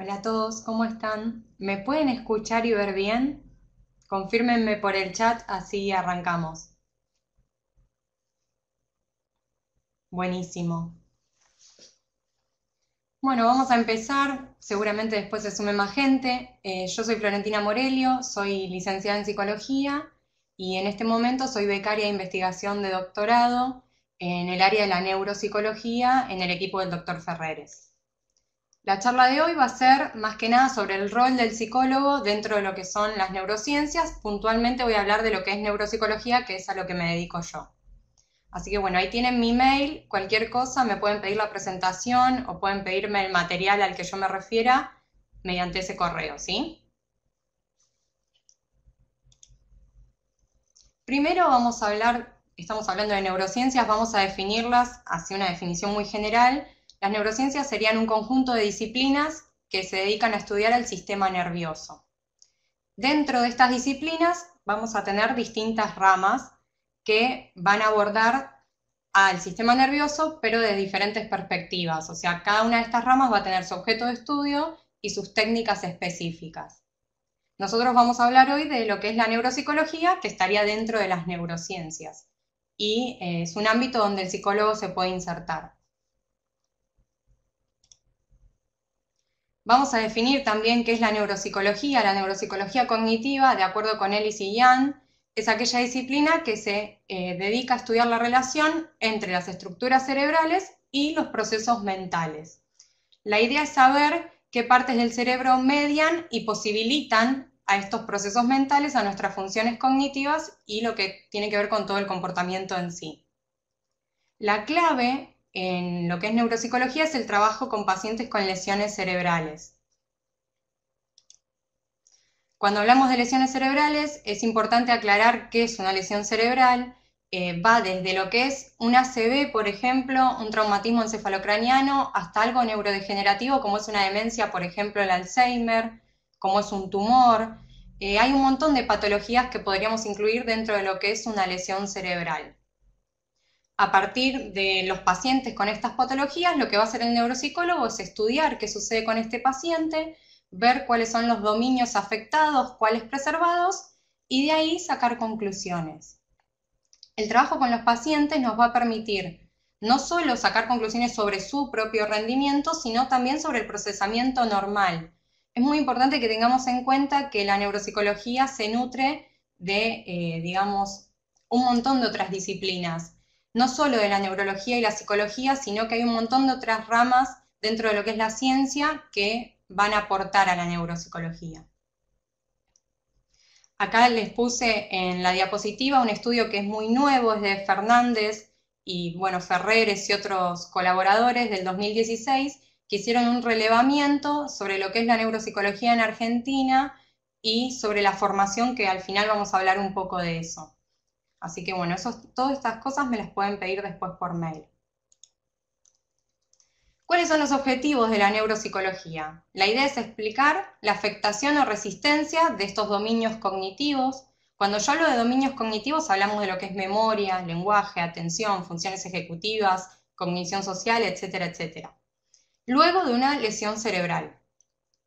Hola a todos, ¿cómo están? ¿Me pueden escuchar y ver bien? Confírmenme por el chat, así arrancamos. Buenísimo. Bueno, vamos a empezar. Seguramente después se sume más gente. Eh, yo soy Florentina Morelio, soy licenciada en psicología y en este momento soy becaria de investigación de doctorado en el área de la neuropsicología en el equipo del doctor Ferreres. La charla de hoy va a ser más que nada sobre el rol del psicólogo dentro de lo que son las neurociencias. Puntualmente voy a hablar de lo que es neuropsicología, que es a lo que me dedico yo. Así que bueno, ahí tienen mi mail, cualquier cosa me pueden pedir la presentación o pueden pedirme el material al que yo me refiera mediante ese correo, ¿sí? Primero vamos a hablar, estamos hablando de neurociencias, vamos a definirlas hacia una definición muy general las neurociencias serían un conjunto de disciplinas que se dedican a estudiar el sistema nervioso. Dentro de estas disciplinas vamos a tener distintas ramas que van a abordar al sistema nervioso, pero de diferentes perspectivas. O sea, cada una de estas ramas va a tener su objeto de estudio y sus técnicas específicas. Nosotros vamos a hablar hoy de lo que es la neuropsicología, que estaría dentro de las neurociencias. Y eh, es un ámbito donde el psicólogo se puede insertar. Vamos a definir también qué es la neuropsicología. La neuropsicología cognitiva, de acuerdo con Ellis y Jan, es aquella disciplina que se eh, dedica a estudiar la relación entre las estructuras cerebrales y los procesos mentales. La idea es saber qué partes del cerebro median y posibilitan a estos procesos mentales, a nuestras funciones cognitivas y lo que tiene que ver con todo el comportamiento en sí. La clave en lo que es neuropsicología es el trabajo con pacientes con lesiones cerebrales. Cuando hablamos de lesiones cerebrales, es importante aclarar qué es una lesión cerebral. Eh, va desde lo que es un ACV, por ejemplo, un traumatismo encefalocraniano, hasta algo neurodegenerativo como es una demencia, por ejemplo, el Alzheimer, como es un tumor. Eh, hay un montón de patologías que podríamos incluir dentro de lo que es una lesión cerebral a partir de los pacientes con estas patologías, lo que va a hacer el neuropsicólogo es estudiar qué sucede con este paciente, ver cuáles son los dominios afectados, cuáles preservados, y de ahí sacar conclusiones. El trabajo con los pacientes nos va a permitir no solo sacar conclusiones sobre su propio rendimiento, sino también sobre el procesamiento normal. Es muy importante que tengamos en cuenta que la neuropsicología se nutre de, eh, digamos, un montón de otras disciplinas no solo de la neurología y la psicología, sino que hay un montón de otras ramas dentro de lo que es la ciencia que van a aportar a la neuropsicología. Acá les puse en la diapositiva un estudio que es muy nuevo, es de Fernández y bueno, Ferreres y otros colaboradores del 2016, que hicieron un relevamiento sobre lo que es la neuropsicología en Argentina y sobre la formación, que al final vamos a hablar un poco de eso. Así que bueno, todas estas cosas me las pueden pedir después por mail. ¿Cuáles son los objetivos de la neuropsicología? La idea es explicar la afectación o resistencia de estos dominios cognitivos. Cuando yo hablo de dominios cognitivos hablamos de lo que es memoria, lenguaje, atención, funciones ejecutivas, cognición social, etcétera, etcétera. Luego de una lesión cerebral.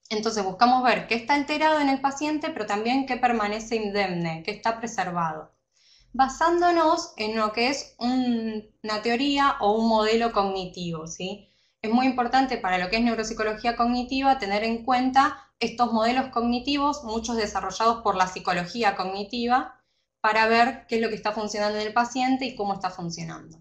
Entonces buscamos ver qué está alterado en el paciente, pero también qué permanece indemne, qué está preservado basándonos en lo que es una teoría o un modelo cognitivo, ¿sí? Es muy importante para lo que es neuropsicología cognitiva tener en cuenta estos modelos cognitivos, muchos desarrollados por la psicología cognitiva, para ver qué es lo que está funcionando en el paciente y cómo está funcionando.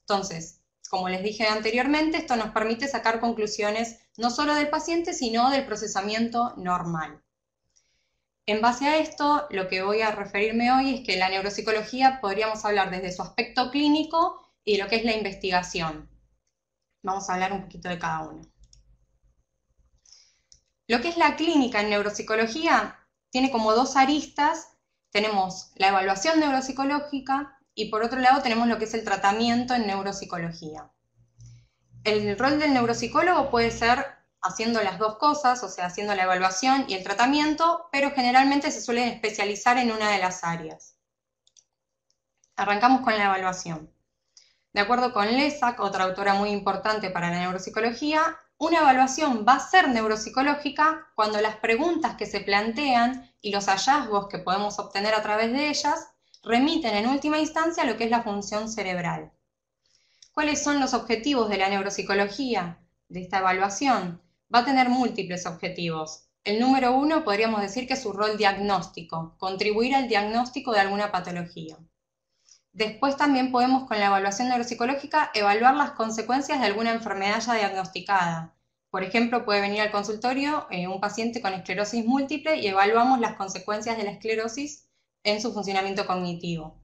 Entonces, como les dije anteriormente, esto nos permite sacar conclusiones no solo del paciente, sino del procesamiento normal. En base a esto, lo que voy a referirme hoy es que la neuropsicología podríamos hablar desde su aspecto clínico y lo que es la investigación. Vamos a hablar un poquito de cada uno. Lo que es la clínica en neuropsicología tiene como dos aristas. Tenemos la evaluación neuropsicológica y por otro lado tenemos lo que es el tratamiento en neuropsicología. El rol del neuropsicólogo puede ser haciendo las dos cosas, o sea, haciendo la evaluación y el tratamiento, pero generalmente se suelen especializar en una de las áreas. Arrancamos con la evaluación. De acuerdo con Lesac, otra autora muy importante para la neuropsicología, una evaluación va a ser neuropsicológica cuando las preguntas que se plantean y los hallazgos que podemos obtener a través de ellas remiten en última instancia a lo que es la función cerebral. ¿Cuáles son los objetivos de la neuropsicología, de esta evaluación? va a tener múltiples objetivos. El número uno podríamos decir que es su rol diagnóstico, contribuir al diagnóstico de alguna patología. Después también podemos con la evaluación neuropsicológica evaluar las consecuencias de alguna enfermedad ya diagnosticada. Por ejemplo, puede venir al consultorio eh, un paciente con esclerosis múltiple y evaluamos las consecuencias de la esclerosis en su funcionamiento cognitivo.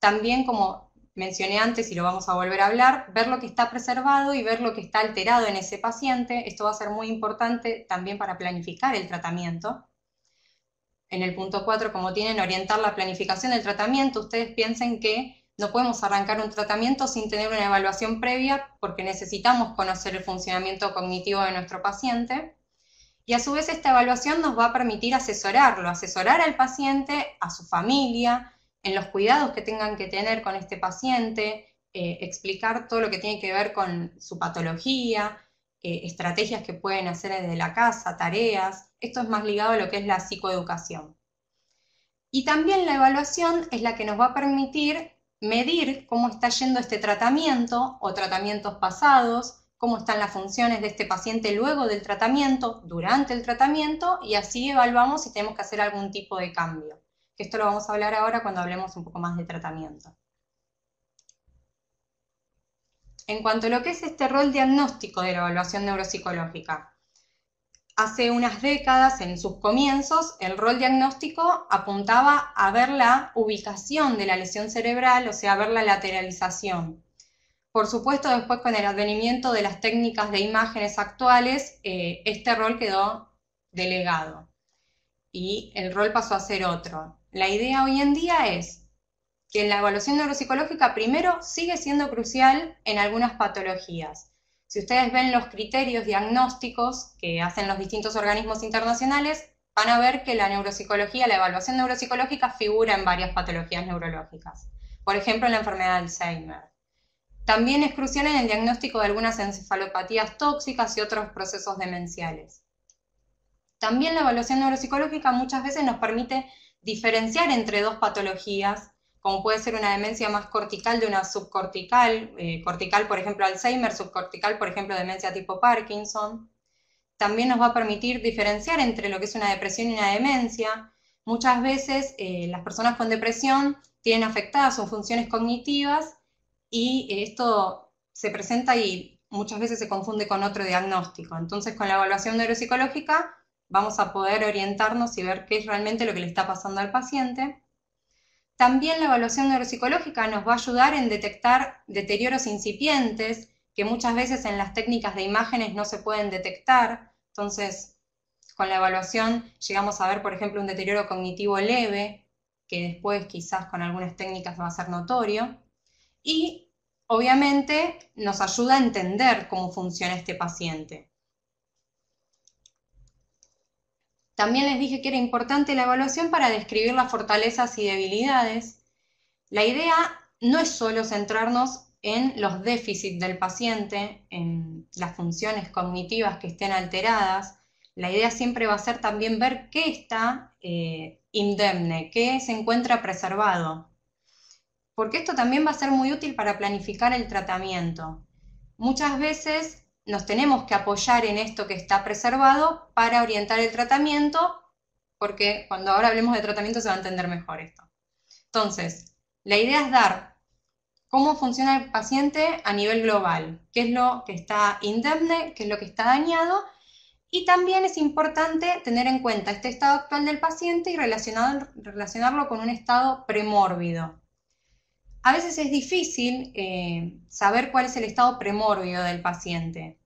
También como mencioné antes y lo vamos a volver a hablar, ver lo que está preservado y ver lo que está alterado en ese paciente. Esto va a ser muy importante también para planificar el tratamiento. En el punto 4, como tienen, orientar la planificación del tratamiento, ustedes piensen que no podemos arrancar un tratamiento sin tener una evaluación previa porque necesitamos conocer el funcionamiento cognitivo de nuestro paciente. Y a su vez esta evaluación nos va a permitir asesorarlo, asesorar al paciente, a su familia, en los cuidados que tengan que tener con este paciente, eh, explicar todo lo que tiene que ver con su patología, eh, estrategias que pueden hacer desde la casa, tareas. Esto es más ligado a lo que es la psicoeducación. Y también la evaluación es la que nos va a permitir medir cómo está yendo este tratamiento o tratamientos pasados, cómo están las funciones de este paciente luego del tratamiento, durante el tratamiento, y así evaluamos si tenemos que hacer algún tipo de cambio. Esto lo vamos a hablar ahora cuando hablemos un poco más de tratamiento. En cuanto a lo que es este rol diagnóstico de la evaluación neuropsicológica, hace unas décadas, en sus comienzos, el rol diagnóstico apuntaba a ver la ubicación de la lesión cerebral, o sea, ver la lateralización. Por supuesto, después con el advenimiento de las técnicas de imágenes actuales, eh, este rol quedó delegado y el rol pasó a ser otro la idea hoy en día es que la evaluación neuropsicológica primero sigue siendo crucial en algunas patologías. Si ustedes ven los criterios diagnósticos que hacen los distintos organismos internacionales, van a ver que la neuropsicología, la evaluación neuropsicológica figura en varias patologías neurológicas. Por ejemplo, en la enfermedad de Alzheimer. También es crucial en el diagnóstico de algunas encefalopatías tóxicas y otros procesos demenciales. También la evaluación neuropsicológica muchas veces nos permite diferenciar entre dos patologías, como puede ser una demencia más cortical de una subcortical, eh, cortical por ejemplo Alzheimer, subcortical por ejemplo demencia tipo Parkinson. También nos va a permitir diferenciar entre lo que es una depresión y una demencia. Muchas veces eh, las personas con depresión tienen afectadas sus funciones cognitivas y esto se presenta y muchas veces se confunde con otro diagnóstico. Entonces, con la evaluación neuropsicológica vamos a poder orientarnos y ver qué es realmente lo que le está pasando al paciente. También la evaluación neuropsicológica nos va a ayudar en detectar deterioros incipientes que muchas veces en las técnicas de imágenes no se pueden detectar. Entonces, con la evaluación llegamos a ver, por ejemplo, un deterioro cognitivo leve, que después quizás con algunas técnicas va a ser notorio. Y obviamente nos ayuda a entender cómo funciona este paciente. También les dije que era importante la evaluación para describir las fortalezas y debilidades. La idea no es solo centrarnos en los déficits del paciente, en las funciones cognitivas que estén alteradas. La idea siempre va a ser también ver qué está eh, indemne, qué se encuentra preservado. Porque esto también va a ser muy útil para planificar el tratamiento. Muchas veces nos tenemos que apoyar en esto que está preservado para orientar el tratamiento, porque cuando ahora hablemos de tratamiento se va a entender mejor esto. Entonces, la idea es dar cómo funciona el paciente a nivel global, qué es lo que está indemne, qué es lo que está dañado, y también es importante tener en cuenta este estado actual del paciente y relacionarlo con un estado premórbido a veces es difícil eh, saber cuál es el estado premórbido del paciente.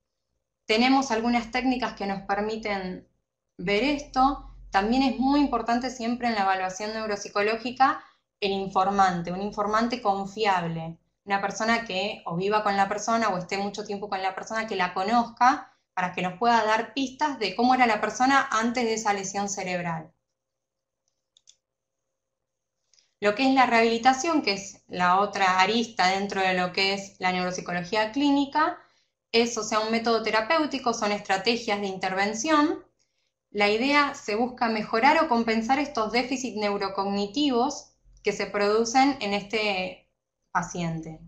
Tenemos algunas técnicas que nos permiten ver esto. También es muy importante siempre en la evaluación neuropsicológica el informante, un informante confiable, una persona que o viva con la persona o esté mucho tiempo con la persona, que la conozca para que nos pueda dar pistas de cómo era la persona antes de esa lesión cerebral. Lo que es la rehabilitación, que es la otra arista dentro de lo que es la neuropsicología clínica, es, sea, un método terapéutico, son estrategias de intervención. La idea se busca mejorar o compensar estos déficits neurocognitivos que se producen en este paciente.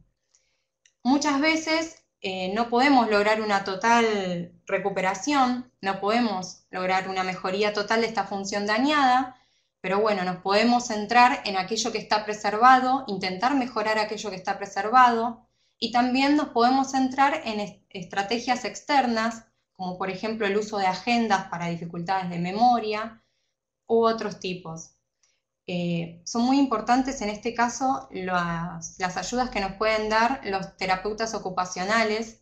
Muchas veces eh, no podemos lograr una total recuperación, no podemos lograr una mejoría total de esta función dañada, pero bueno, nos podemos centrar en aquello que está preservado, intentar mejorar aquello que está preservado y también nos podemos centrar en estrategias externas, como por ejemplo el uso de agendas para dificultades de memoria u otros tipos. Eh, son muy importantes en este caso las ayudas que nos pueden dar los terapeutas ocupacionales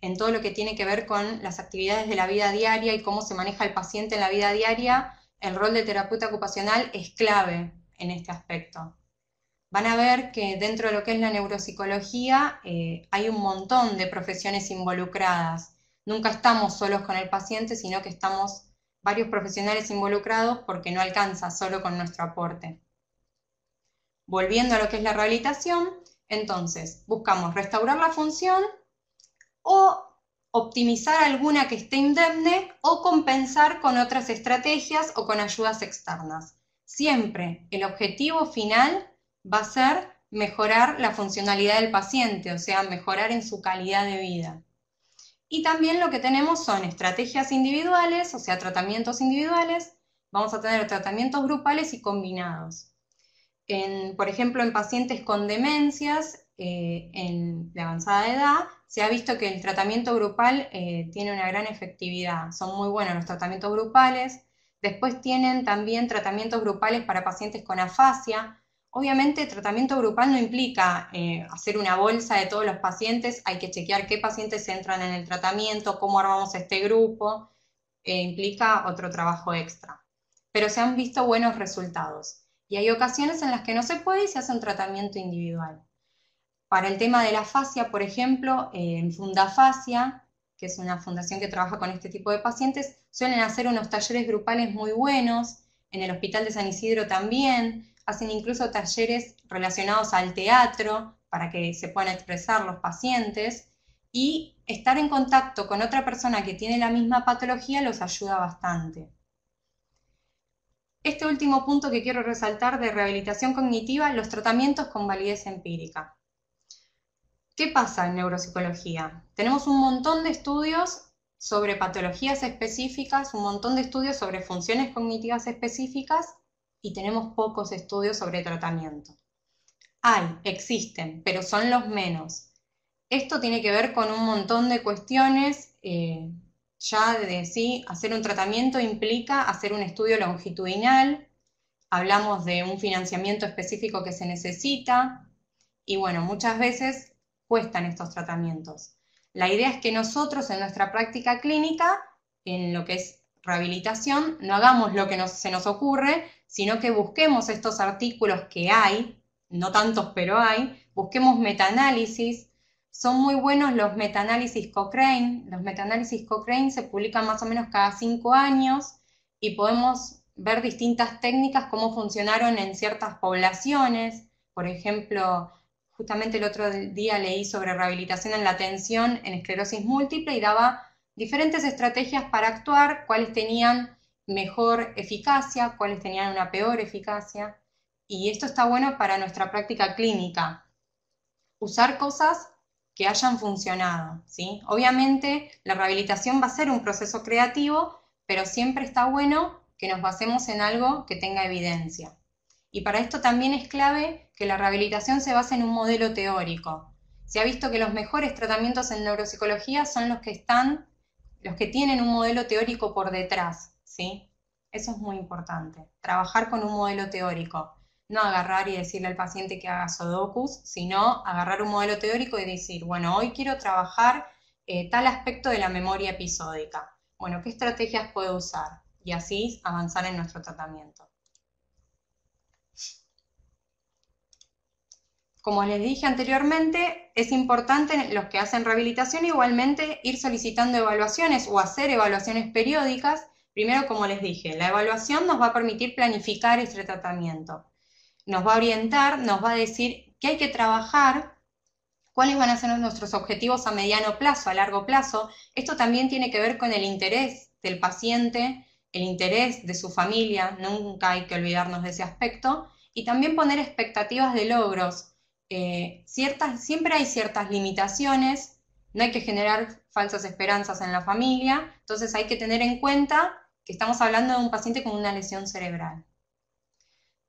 en todo lo que tiene que ver con las actividades de la vida diaria y cómo se maneja el paciente en la vida diaria el rol de terapeuta ocupacional es clave en este aspecto. Van a ver que dentro de lo que es la neuropsicología eh, hay un montón de profesiones involucradas. Nunca estamos solos con el paciente, sino que estamos varios profesionales involucrados porque no alcanza solo con nuestro aporte. Volviendo a lo que es la rehabilitación, entonces buscamos restaurar la función o optimizar alguna que esté indemne o compensar con otras estrategias o con ayudas externas. Siempre el objetivo final va a ser mejorar la funcionalidad del paciente, o sea, mejorar en su calidad de vida. Y también lo que tenemos son estrategias individuales, o sea, tratamientos individuales, vamos a tener tratamientos grupales y combinados. por ejemplo, en pacientes con demencias, eh, en la avanzada edad, se ha visto que el tratamiento grupal eh, tiene una gran efectividad. Son muy buenos los tratamientos grupales. Después tienen también tratamientos grupales para pacientes con afasia. Obviamente, tratamiento grupal no implica eh, hacer una bolsa de todos los pacientes. Hay que chequear qué pacientes entran en el tratamiento, cómo armamos este grupo. E implica otro trabajo extra. Pero se han visto buenos resultados. Y hay ocasiones en las que no se puede y se hace un tratamiento individual. Para el tema de la fascia, por ejemplo, en Fundafasia, que es una fundación que trabaja con este tipo de pacientes, suelen hacer unos talleres grupales muy buenos, en el Hospital de San Isidro también, hacen incluso talleres relacionados al teatro para que se puedan expresar los pacientes y estar en contacto con otra persona que tiene la misma patología los ayuda bastante. Este último punto que quiero resaltar de rehabilitación cognitiva, los tratamientos con validez empírica. ¿Qué pasa en neuropsicología? Tenemos un montón de estudios sobre patologías específicas, un montón de estudios sobre funciones cognitivas específicas y tenemos pocos estudios sobre tratamiento. Hay, existen, pero son los menos. Esto tiene que ver con un montón de cuestiones. Eh, ya de sí, hacer un tratamiento implica hacer un estudio longitudinal. Hablamos de un financiamiento específico que se necesita. Y bueno, muchas veces en estos tratamientos. La idea es que nosotros en nuestra práctica clínica, en lo que es rehabilitación, no hagamos lo que se nos ocurre, sino que busquemos estos artículos que hay, no tantos pero hay, busquemos metaanálisis, son muy buenos los metaanálisis Cochrane. Los metaanálisis Cochrane se publican más o menos cada cinco años y podemos ver distintas técnicas, cómo funcionaron en ciertas poblaciones. Por ejemplo, justamente el otro día leí sobre rehabilitación en la atención en esclerosis múltiple y daba diferentes estrategias para actuar, cuáles tenían mejor eficacia, cuáles tenían una peor eficacia. Y esto está bueno para nuestra práctica clínica. Usar cosas que hayan funcionado. ¿sí? Obviamente la rehabilitación va a ser un proceso creativo, pero siempre está bueno que nos basemos en algo que tenga evidencia. Y para esto también es clave que la rehabilitación se base en un modelo teórico. Se ha visto que los mejores tratamientos en neuropsicología son los que están, los que tienen un modelo teórico por detrás, ¿sí? Eso es muy importante, trabajar con un modelo teórico. No agarrar y decirle al paciente que haga Sodocus, sino agarrar un modelo teórico y decir, bueno, hoy quiero trabajar eh, tal aspecto de la memoria episódica. Bueno, ¿qué estrategias puedo usar? Y así avanzar en nuestro tratamiento. Como les dije anteriormente, es importante los que hacen rehabilitación igualmente ir solicitando evaluaciones o hacer evaluaciones periódicas. Primero, como les dije, la evaluación nos va a permitir planificar este tratamiento. Nos va a orientar, nos va a decir qué hay que trabajar, cuáles van a ser nuestros objetivos a mediano plazo, a largo plazo. Esto también tiene que ver con el interés del paciente, el interés de su familia, nunca hay que olvidarnos de ese aspecto, y también poner expectativas de logros, eh, ciertas, siempre hay ciertas limitaciones, no hay que generar falsas esperanzas en la familia, entonces hay que tener en cuenta que estamos hablando de un paciente con una lesión cerebral.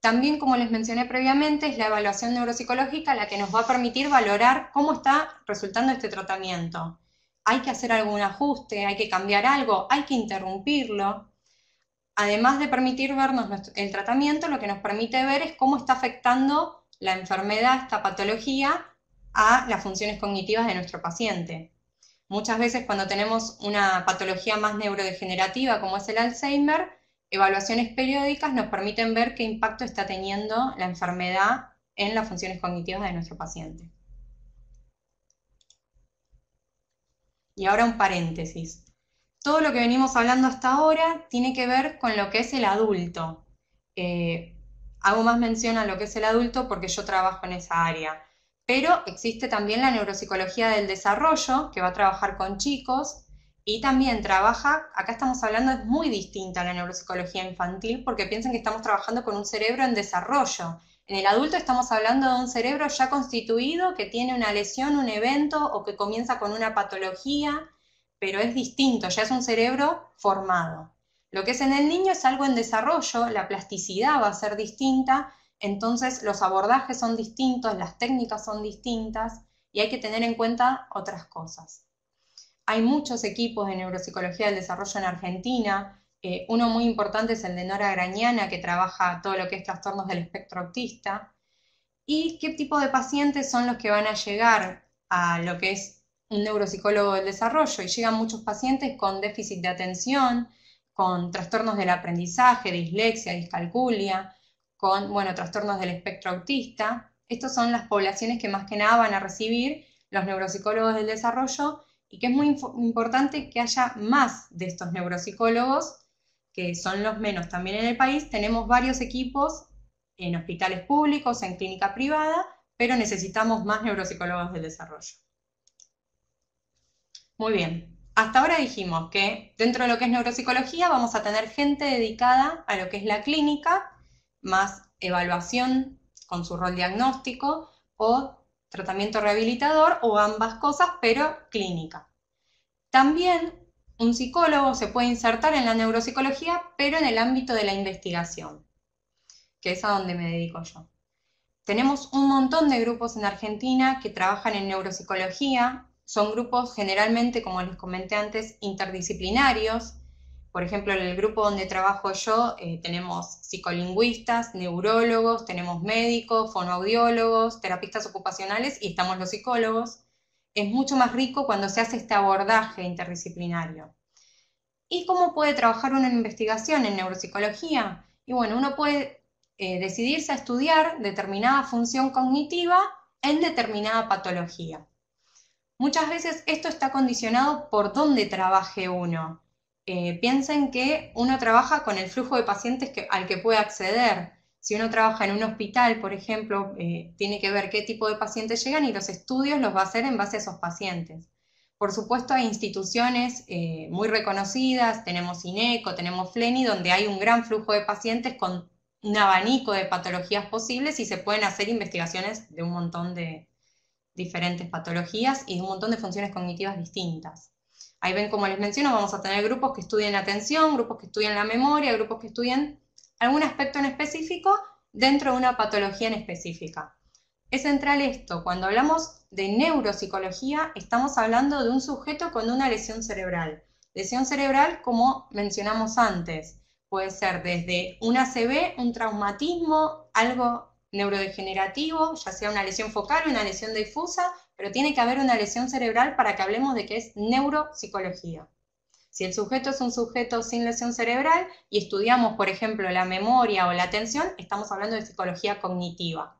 También, como les mencioné previamente, es la evaluación neuropsicológica la que nos va a permitir valorar cómo está resultando este tratamiento. Hay que hacer algún ajuste, hay que cambiar algo, hay que interrumpirlo. Además de permitir vernos el tratamiento, lo que nos permite ver es cómo está afectando la enfermedad, esta patología, a las funciones cognitivas de nuestro paciente. Muchas veces cuando tenemos una patología más neurodegenerativa como es el Alzheimer, evaluaciones periódicas nos permiten ver qué impacto está teniendo la enfermedad en las funciones cognitivas de nuestro paciente. Y ahora un paréntesis. Todo lo que venimos hablando hasta ahora tiene que ver con lo que es el adulto. Eh, hago más mención a lo que es el adulto porque yo trabajo en esa área. Pero existe también la neuropsicología del desarrollo, que va a trabajar con chicos, y también trabaja, acá estamos hablando, es muy distinta a la neuropsicología infantil, porque piensen que estamos trabajando con un cerebro en desarrollo. En el adulto estamos hablando de un cerebro ya constituido que tiene una lesión, un evento o que comienza con una patología, pero es distinto, ya es un cerebro formado. Lo que es en el niño es algo en desarrollo, la plasticidad va a ser distinta, entonces los abordajes son distintos, las técnicas son distintas y hay que tener en cuenta otras cosas. Hay muchos equipos de neuropsicología del desarrollo en Argentina. Eh, uno muy importante es el de Nora Grañana, que trabaja todo lo que es trastornos del espectro autista. ¿Y qué tipo de pacientes son los que van a llegar a lo que es un neuropsicólogo del desarrollo? Y llegan muchos pacientes con déficit de atención, con trastornos del aprendizaje, dislexia, discalculia, con, bueno, trastornos del espectro autista. Estas son las poblaciones que más que nada van a recibir los neuropsicólogos del desarrollo y que es muy importante que haya más de estos neuropsicólogos, que son los menos también en el país. Tenemos varios equipos en hospitales públicos, en clínica privada, pero necesitamos más neuropsicólogos del desarrollo. Muy bien hasta ahora dijimos que dentro de lo que es neuropsicología vamos a tener gente dedicada a lo que es la clínica, más evaluación con su rol diagnóstico o tratamiento rehabilitador o ambas cosas, pero clínica. También un psicólogo se puede insertar en la neuropsicología, pero en el ámbito de la investigación, que es a donde me dedico yo. Tenemos un montón de grupos en Argentina que trabajan en neuropsicología, son grupos generalmente, como les comenté antes, interdisciplinarios. Por ejemplo, en el grupo donde trabajo yo eh, tenemos psicolingüistas, neurólogos, tenemos médicos, fonoaudiólogos, terapistas ocupacionales y estamos los psicólogos. Es mucho más rico cuando se hace este abordaje interdisciplinario. ¿Y cómo puede trabajar una investigación en neuropsicología? Y bueno, uno puede eh, decidirse a estudiar determinada función cognitiva en determinada patología. Muchas veces esto está condicionado por dónde trabaje uno. Eh, piensen que uno trabaja con el flujo de pacientes al que puede acceder. Si uno trabaja en un hospital, por ejemplo, eh, tiene que ver qué tipo de pacientes llegan y los estudios los va a hacer en base a esos pacientes. Por supuesto, hay instituciones eh, muy reconocidas, tenemos INECO, tenemos FLENI, donde hay un gran flujo de pacientes con un abanico de patologías posibles y se pueden hacer investigaciones de un montón de, diferentes patologías y de un montón de funciones cognitivas distintas. Ahí ven, como les menciono, vamos a tener grupos que estudian la atención, grupos que estudian la memoria, grupos que estudian algún aspecto en específico dentro de una patología en específica. Es central esto, cuando hablamos de neuropsicología estamos hablando de un sujeto con una lesión cerebral. Lesión cerebral, como mencionamos antes, puede ser desde una ACV, un traumatismo, algo neurodegenerativo, ya sea una lesión focal o una lesión difusa, pero tiene que haber una lesión cerebral para que hablemos de que es neuropsicología. Si el sujeto es un sujeto sin lesión cerebral y estudiamos, por ejemplo, la memoria o la atención, estamos hablando de psicología cognitiva.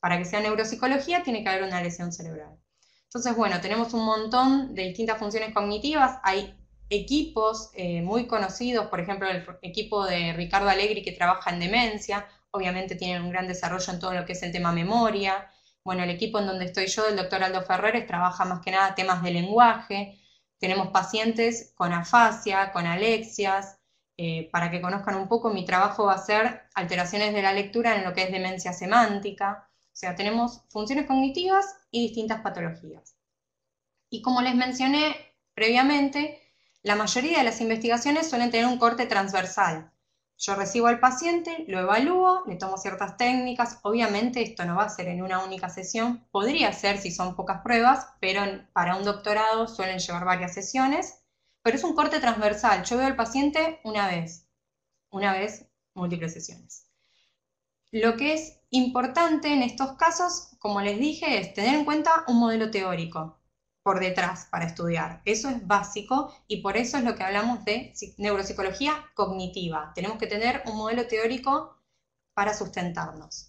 Para que sea neuropsicología tiene que haber una lesión cerebral. Entonces, bueno, tenemos un montón de distintas funciones cognitivas. Hay equipos eh, muy conocidos, por ejemplo, el equipo de Ricardo Alegri que trabaja en demencia, obviamente tienen un gran desarrollo en todo lo que es el tema memoria. Bueno, el equipo en donde estoy yo, el doctor Aldo Ferreres, trabaja más que nada temas de lenguaje. Tenemos pacientes con afasia, con alexias. Eh, para que conozcan un poco, mi trabajo va a ser alteraciones de la lectura en lo que es demencia semántica. O sea, tenemos funciones cognitivas y distintas patologías. Y como les mencioné previamente, la mayoría de las investigaciones suelen tener un corte transversal, yo recibo al paciente, lo evalúo, le tomo ciertas técnicas. Obviamente esto no va a ser en una única sesión. Podría ser si son pocas pruebas, pero para un doctorado suelen llevar varias sesiones. Pero es un corte transversal. Yo veo al paciente una vez, una vez, múltiples sesiones. Lo que es importante en estos casos, como les dije, es tener en cuenta un modelo teórico por detrás para estudiar. Eso es básico y por eso es lo que hablamos de neuropsicología cognitiva. Tenemos que tener un modelo teórico para sustentarnos.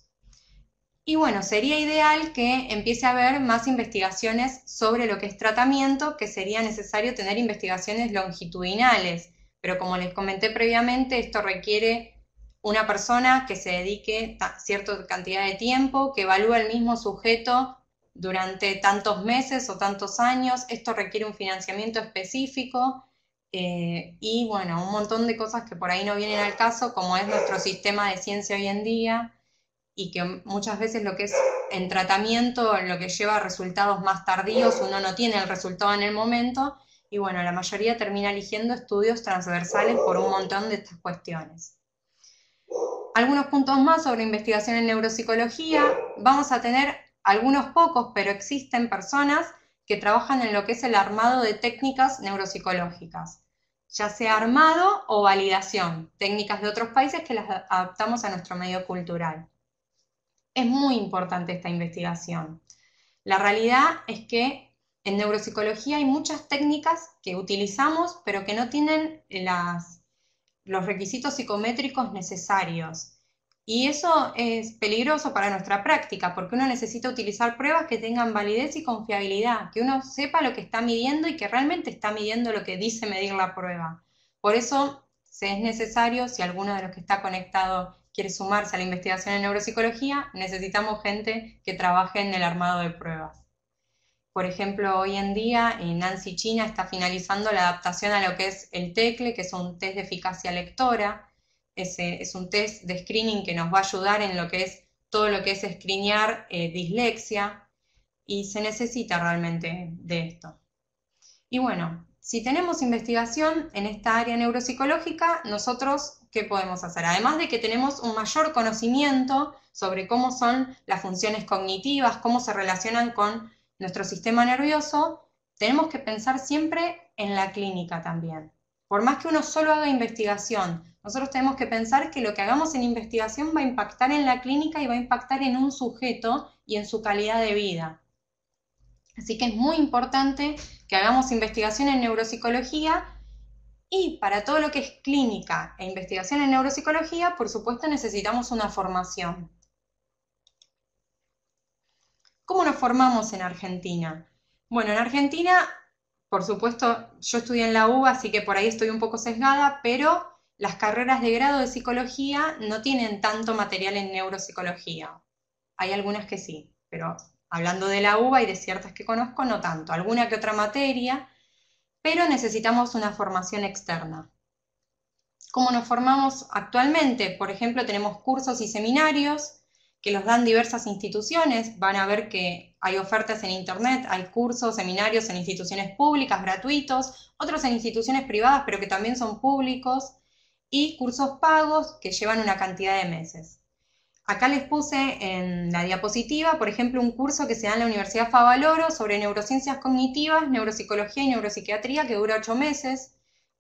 Y bueno, sería ideal que empiece a haber más investigaciones sobre lo que es tratamiento, que sería necesario tener investigaciones longitudinales. Pero como les comenté previamente, esto requiere una persona que se dedique cierta cantidad de tiempo, que evalúe el mismo sujeto durante tantos meses o tantos años, esto requiere un financiamiento específico eh, y bueno, un montón de cosas que por ahí no vienen al caso, como es nuestro sistema de ciencia hoy en día y que muchas veces lo que es en tratamiento, lo que lleva a resultados más tardíos, uno no tiene el resultado en el momento y bueno, la mayoría termina eligiendo estudios transversales por un montón de estas cuestiones algunos puntos más sobre investigación en neuropsicología. Vamos a tener algunos pocos, pero existen personas que trabajan en lo que es el armado de técnicas neuropsicológicas, ya sea armado o validación, técnicas de otros países que las adaptamos a nuestro medio cultural. Es muy importante esta investigación. La realidad es que en neuropsicología hay muchas técnicas que utilizamos, pero que no tienen los requisitos psicométricos necesarios. Y eso es peligroso para nuestra práctica, porque uno necesita utilizar pruebas que tengan validez y confiabilidad, que uno sepa lo que está midiendo y que realmente está midiendo lo que dice medir la prueba. Por eso es necesario, si alguno de los que está conectado quiere sumarse a la investigación en neuropsicología, necesitamos gente que trabaje en el armado de pruebas. Por ejemplo, hoy en día eh, Nancy China está finalizando la adaptación a lo que es el TECLE, que es un test de eficacia lectora, es un test de screening que nos va a ayudar en lo que es todo lo que es screenear eh, dislexia y se necesita realmente de esto. Y bueno, si tenemos investigación en esta área neuropsicológica, nosotros, ¿qué podemos hacer? Además de que tenemos un mayor conocimiento sobre cómo son las funciones cognitivas, cómo se relacionan con nuestro sistema nervioso, tenemos que pensar siempre en la clínica también. Por más que uno solo haga investigación nosotros tenemos que pensar que lo que hagamos en investigación va a impactar en la clínica y va a impactar en un sujeto y en su calidad de vida. Así que es muy importante que hagamos investigación en neuropsicología y para todo lo que es clínica e investigación en neuropsicología, por supuesto necesitamos una formación. ¿Cómo nos formamos en Argentina? Bueno, en Argentina, por supuesto, yo estudié en la UBA, así que por ahí estoy un poco sesgada, pero las carreras de grado de psicología no tienen tanto material en neuropsicología. Hay algunas que sí, pero hablando de la UBA y de ciertas que conozco, no tanto. Alguna que otra materia, pero necesitamos una formación externa. ¿Cómo nos formamos actualmente? Por ejemplo, tenemos cursos y seminarios que los dan diversas instituciones. Van a ver que hay ofertas en Internet, hay cursos, seminarios en instituciones públicas, gratuitos, otros en instituciones privadas, pero que también son públicos y cursos pagos que llevan una cantidad de meses. Acá les puse en la diapositiva, por ejemplo, un curso que se da en la Universidad Favaloro sobre neurociencias cognitivas, neuropsicología y neuropsiquiatría que dura ocho meses.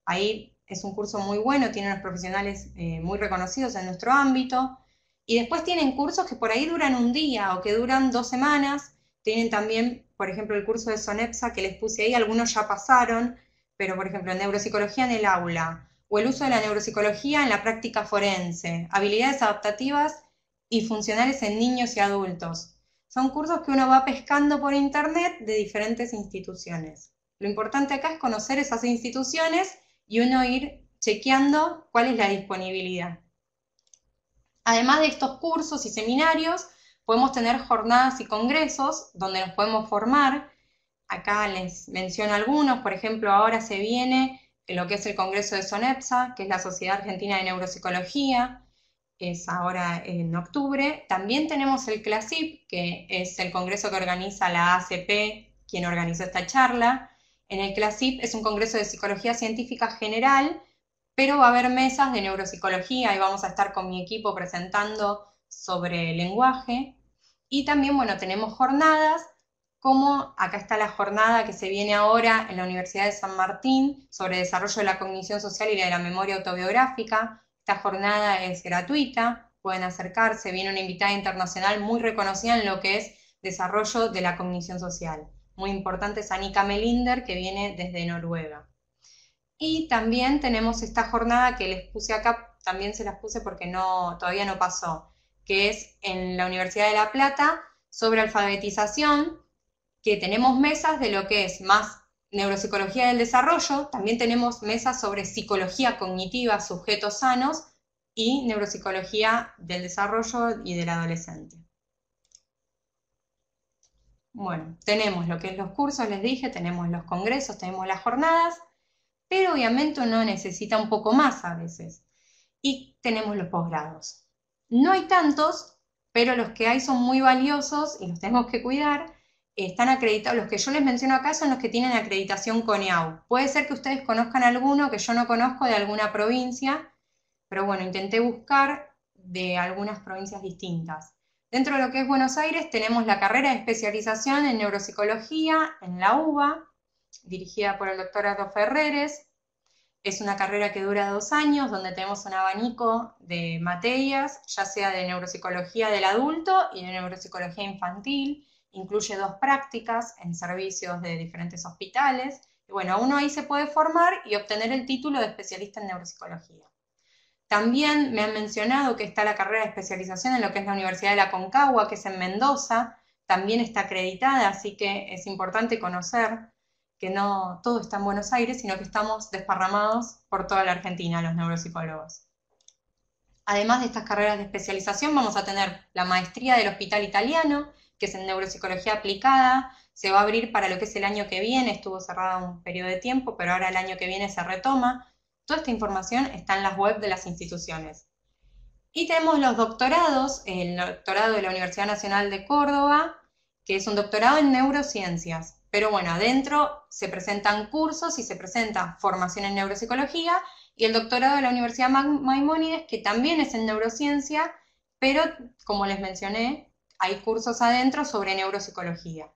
Ahí es un curso muy bueno, tiene unos profesionales eh, muy reconocidos en nuestro ámbito. Y después tienen cursos que por ahí duran un día o que duran dos semanas. Tienen también, por ejemplo, el curso de Sonepsa que les puse ahí, algunos ya pasaron, pero por ejemplo, en neuropsicología en el aula, o el uso de la neuropsicología en la práctica forense, habilidades adaptativas y funcionales en niños y adultos. Son cursos que uno va pescando por internet de diferentes instituciones. Lo importante acá es conocer esas instituciones y uno ir chequeando cuál es la disponibilidad. Además de estos cursos y seminarios, podemos tener jornadas y congresos donde nos podemos formar. Acá les menciono algunos, por ejemplo, ahora se viene en lo que es el Congreso de SONEPSA, que es la Sociedad Argentina de Neuropsicología, es ahora en octubre. También tenemos el CLASIP, que es el congreso que organiza la ACP, quien organizó esta charla. En el CLASIP es un congreso de psicología científica general, pero va a haber mesas de neuropsicología y vamos a estar con mi equipo presentando sobre lenguaje. Y también, bueno, tenemos jornadas como acá está la jornada que se viene ahora en la Universidad de San Martín sobre desarrollo de la cognición social y de la memoria autobiográfica. Esta jornada es gratuita, pueden acercarse, viene una invitada internacional muy reconocida en lo que es desarrollo de la cognición social. Muy importante es Anika Melinder, que viene desde Noruega. Y también tenemos esta jornada que les puse acá, también se las puse porque no, todavía no pasó, que es en la Universidad de La Plata sobre alfabetización, que tenemos mesas de lo que es más neuropsicología del desarrollo, también tenemos mesas sobre psicología cognitiva, sujetos sanos y neuropsicología del desarrollo y del adolescente. Bueno, tenemos lo que es los cursos, les dije, tenemos los congresos, tenemos las jornadas, pero obviamente uno necesita un poco más a veces. Y tenemos los posgrados. No hay tantos, pero los que hay son muy valiosos y los tenemos que cuidar están acreditados, los que yo les menciono acá son los que tienen acreditación CONEAU. Puede ser que ustedes conozcan alguno que yo no conozco de alguna provincia, pero bueno, intenté buscar de algunas provincias distintas. Dentro de lo que es Buenos Aires tenemos la carrera de especialización en neuropsicología en la UBA, dirigida por el doctor Ardo Ferreres. Es una carrera que dura dos años, donde tenemos un abanico de materias, ya sea de neuropsicología del adulto y de neuropsicología infantil incluye dos prácticas en servicios de diferentes hospitales. Y bueno, uno ahí se puede formar y obtener el título de especialista en neuropsicología. También me han mencionado que está la carrera de especialización en lo que es la Universidad de la Concagua, que es en Mendoza, también está acreditada, así que es importante conocer que no todo está en Buenos Aires, sino que estamos desparramados por toda la Argentina, los neuropsicólogos. Además de estas carreras de especialización, vamos a tener la maestría del Hospital Italiano, que es en neuropsicología aplicada, se va a abrir para lo que es el año que viene, estuvo cerrada un periodo de tiempo, pero ahora el año que viene se retoma. Toda esta información está en las webs de las instituciones. Y tenemos los doctorados, el doctorado de la Universidad Nacional de Córdoba, que es un doctorado en neurociencias. Pero bueno, adentro se presentan cursos y se presenta formación en neuropsicología y el doctorado de la Universidad Maimónides, que también es en neurociencia, pero como les mencioné, hay cursos adentro sobre neuropsicología.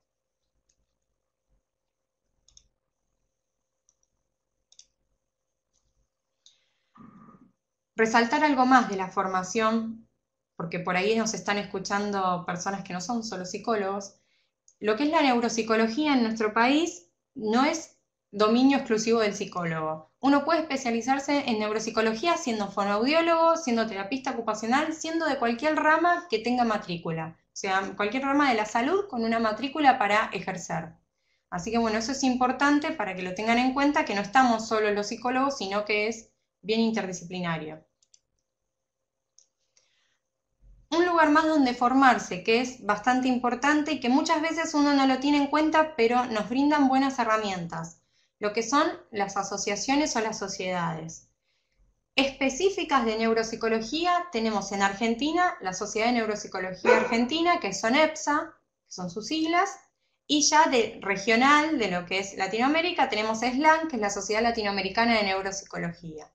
Resaltar algo más de la formación, porque por ahí nos están escuchando personas que no son solo psicólogos, lo que es la neuropsicología en nuestro país no es dominio exclusivo del psicólogo. Uno puede especializarse en neuropsicología siendo fonoaudiólogo, siendo terapista ocupacional, siendo de cualquier rama que tenga matrícula sea, cualquier rama de la salud con una matrícula para ejercer. Así que bueno, eso es importante para que lo tengan en cuenta, que no estamos solo los psicólogos, sino que es bien interdisciplinario. Un lugar más donde formarse, que es bastante importante y que muchas veces uno no lo tiene en cuenta, pero nos brindan buenas herramientas, lo que son las asociaciones o las sociedades específicas de neuropsicología tenemos en Argentina la Sociedad de Neuropsicología Argentina, que son EPSA, que son sus siglas, y ya de regional, de lo que es Latinoamérica, tenemos SLAN, que es la Sociedad Latinoamericana de Neuropsicología.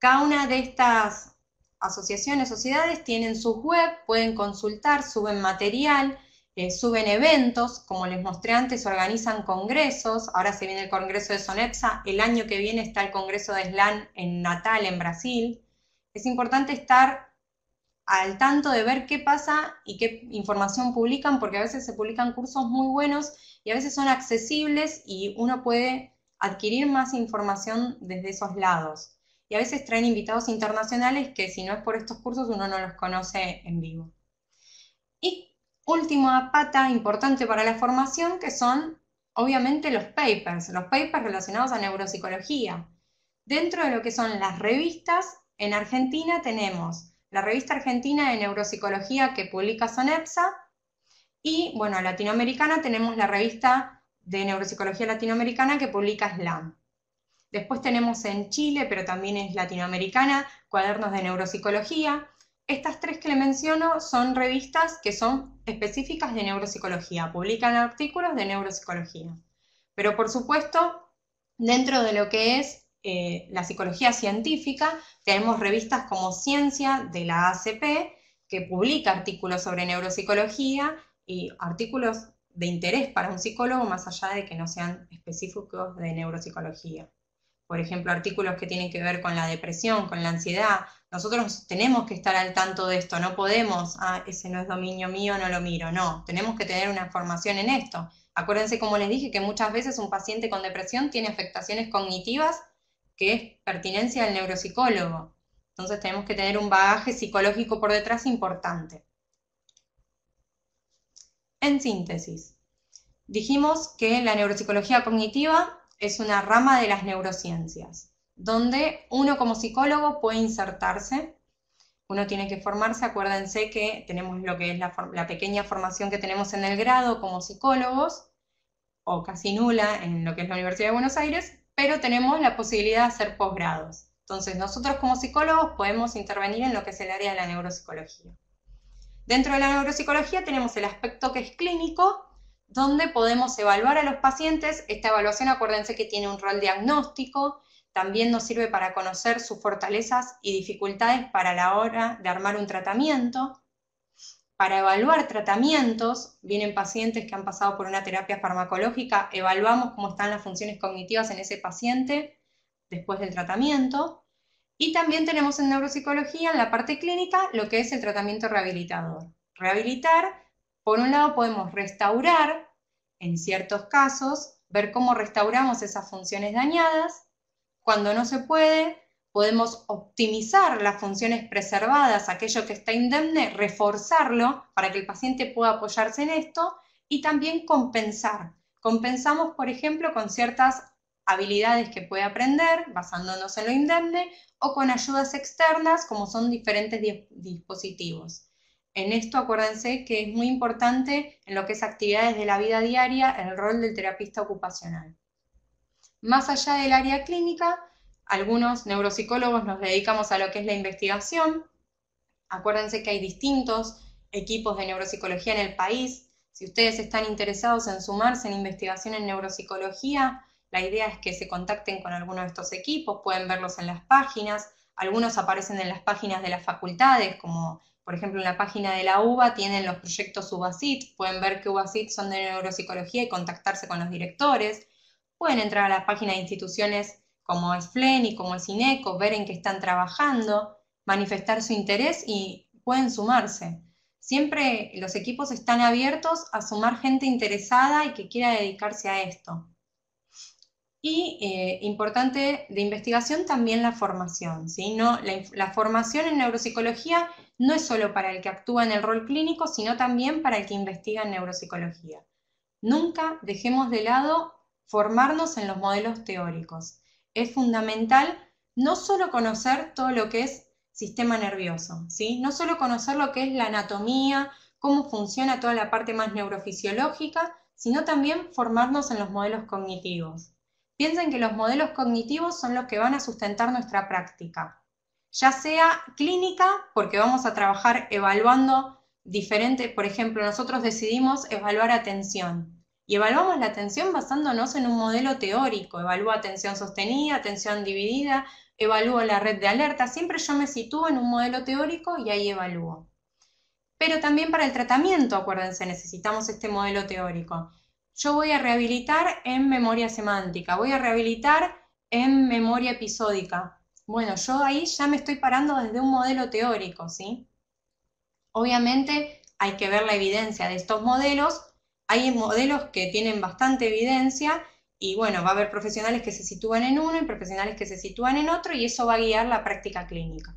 Cada una de estas asociaciones, sociedades, tienen su web, pueden consultar, suben material, eh, suben eventos, como les mostré antes, organizan congresos, ahora se viene el congreso de Sonepsa, el año que viene está el congreso de SLAN en Natal, en Brasil. Es importante estar al tanto de ver qué pasa y qué información publican, porque a veces se publican cursos muy buenos y a veces son accesibles y uno puede adquirir más información desde esos lados. Y a veces traen invitados internacionales que si no es por estos cursos uno no los conoce en vivo. Y última pata importante para la formación, que son obviamente los papers, los papers relacionados a neuropsicología. Dentro de lo que son las revistas, en Argentina tenemos la revista argentina de neuropsicología que publica Sonepsa y, bueno, latinoamericana tenemos la revista de neuropsicología latinoamericana que publica SLAM. Después tenemos en Chile, pero también es latinoamericana, cuadernos de neuropsicología. Estas tres que le menciono son revistas que son específicas de neuropsicología, publican artículos de neuropsicología. Pero por supuesto, dentro de lo que es eh, la psicología científica, tenemos revistas como Ciencia de la ACP, que publica artículos sobre neuropsicología y artículos de interés para un psicólogo más allá de que no sean específicos de neuropsicología. Por ejemplo, artículos que tienen que ver con la depresión, con la ansiedad, nosotros tenemos que estar al tanto de esto, no podemos, ah, ese no es dominio mío, no lo miro, no, tenemos que tener una formación en esto. Acuérdense, como les dije, que muchas veces un paciente con depresión tiene afectaciones cognitivas que es pertinencia del neuropsicólogo. Entonces tenemos que tener un bagaje psicológico por detrás importante. En síntesis, dijimos que la neuropsicología cognitiva es una rama de las neurociencias donde uno como psicólogo puede insertarse, uno tiene que formarse, acuérdense que tenemos lo que es la, pequeña formación que tenemos en el grado como psicólogos, o casi nula en lo que es la Universidad de Buenos Aires, pero tenemos la posibilidad de hacer posgrados. Entonces, nosotros como psicólogos podemos intervenir en lo que es el área de la neuropsicología. Dentro de la neuropsicología tenemos el aspecto que es clínico, donde podemos evaluar a los pacientes. Esta evaluación, acuérdense que tiene un rol diagnóstico, también nos sirve para conocer sus fortalezas y dificultades para la hora de armar un tratamiento. Para evaluar tratamientos, vienen pacientes que han pasado por una terapia farmacológica, evaluamos cómo están las funciones cognitivas en ese paciente después del tratamiento. Y también tenemos en neuropsicología, en la parte clínica, lo que es el tratamiento rehabilitador. Rehabilitar, por un lado podemos restaurar, en ciertos casos, ver cómo restauramos esas funciones dañadas, cuando no se puede, podemos optimizar las funciones preservadas, aquello que está indemne, reforzarlo para que el paciente pueda apoyarse en esto y también compensar. Compensamos, por ejemplo, con ciertas habilidades que puede aprender basándonos en lo indemne o con ayudas externas como son diferentes dispositivos. En esto acuérdense que es muy importante en lo que es actividades de la vida diaria el rol del terapista ocupacional. Más allá del área clínica, algunos neuropsicólogos nos dedicamos a lo que es la investigación. Acuérdense que hay distintos equipos de neuropsicología en el país. Si ustedes están interesados en sumarse en investigación en neuropsicología, la idea es que se contacten con alguno de estos equipos, pueden verlos en las páginas. Algunos aparecen en las páginas de las facultades, como por ejemplo en la página de la UBA tienen los proyectos UBASIT, pueden ver que UBACIT son de neuropsicología y contactarse con los directores pueden entrar a la página de instituciones como es FLEN y como el CINECO, ver en qué están trabajando, manifestar su interés y pueden sumarse. Siempre los equipos están abiertos a sumar gente interesada y que quiera dedicarse a esto. Y eh, importante de investigación también la formación. la, formación en neuropsicología no es solo para el que actúa en el rol clínico, sino también para el que investiga en neuropsicología. Nunca dejemos de lado formarnos en los modelos teóricos. Es fundamental no solo conocer todo lo que es sistema nervioso, ¿sí? no solo conocer lo que es la anatomía, cómo funciona toda la parte más neurofisiológica, sino también formarnos en los modelos cognitivos. Piensen que los modelos cognitivos son los que van a sustentar nuestra práctica, ya sea clínica, porque vamos a trabajar evaluando diferentes por ejemplo, nosotros decidimos evaluar atención, y evaluamos la atención basándonos en un modelo teórico. Evalúo atención sostenida, atención dividida, evalúo la red de alerta. Siempre yo me sitúo en un modelo teórico y ahí evalúo. Pero también para el tratamiento, acuérdense, necesitamos este modelo teórico. Yo voy a rehabilitar en memoria semántica, voy a rehabilitar en memoria episódica. Bueno, yo ahí ya me estoy parando desde un modelo teórico, ¿sí? Obviamente hay que ver la evidencia de estos modelos hay modelos que tienen bastante evidencia y bueno, va a haber profesionales que se sitúan en uno y profesionales que se sitúan en otro y eso va a guiar la práctica clínica.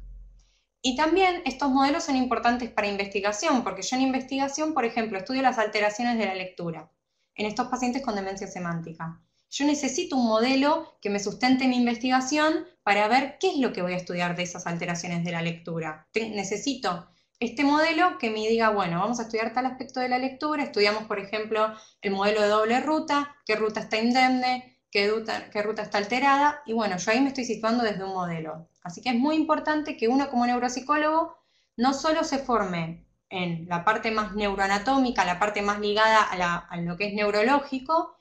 Y también estos modelos son importantes para investigación, porque yo en investigación, por ejemplo, estudio las alteraciones de la lectura en estos pacientes con demencia semántica. Yo necesito un modelo que me sustente mi investigación para ver qué es lo que voy a estudiar de esas alteraciones de la lectura. Necesito este modelo que me diga, bueno, vamos a estudiar tal aspecto de la lectura, estudiamos, por ejemplo, el modelo de doble ruta, qué ruta está indemne, qué ruta, está alterada, y bueno, yo ahí me estoy situando desde un modelo. Así que es muy importante que uno como neuropsicólogo no solo se forme en la parte más neuroanatómica, la parte más ligada a, a lo que es neurológico,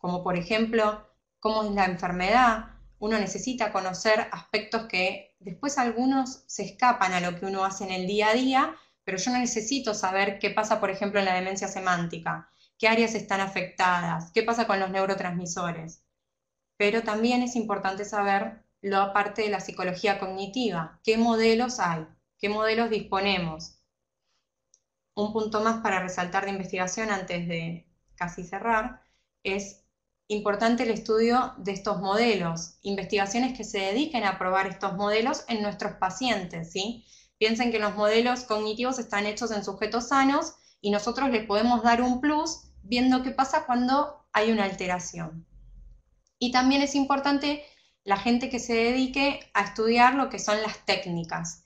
como por ejemplo cómo es la enfermedad, uno necesita conocer aspectos que después algunos se escapan a lo que uno hace en el día a día, pero yo no necesito saber qué pasa, por ejemplo, en la demencia semántica, qué áreas están afectadas, qué pasa con los neurotransmisores. Pero también es importante saber lo aparte de la psicología cognitiva, qué modelos hay, qué modelos disponemos. Un punto más para resaltar de investigación antes de casi cerrar es importante el estudio de estos modelos, investigaciones que se dediquen a probar estos modelos en nuestros pacientes, ¿sí? Piensen que los modelos cognitivos están hechos en sujetos sanos y nosotros les podemos dar un plus viendo qué pasa cuando hay una alteración. Y también es importante la gente que se dedique a estudiar lo que son las técnicas,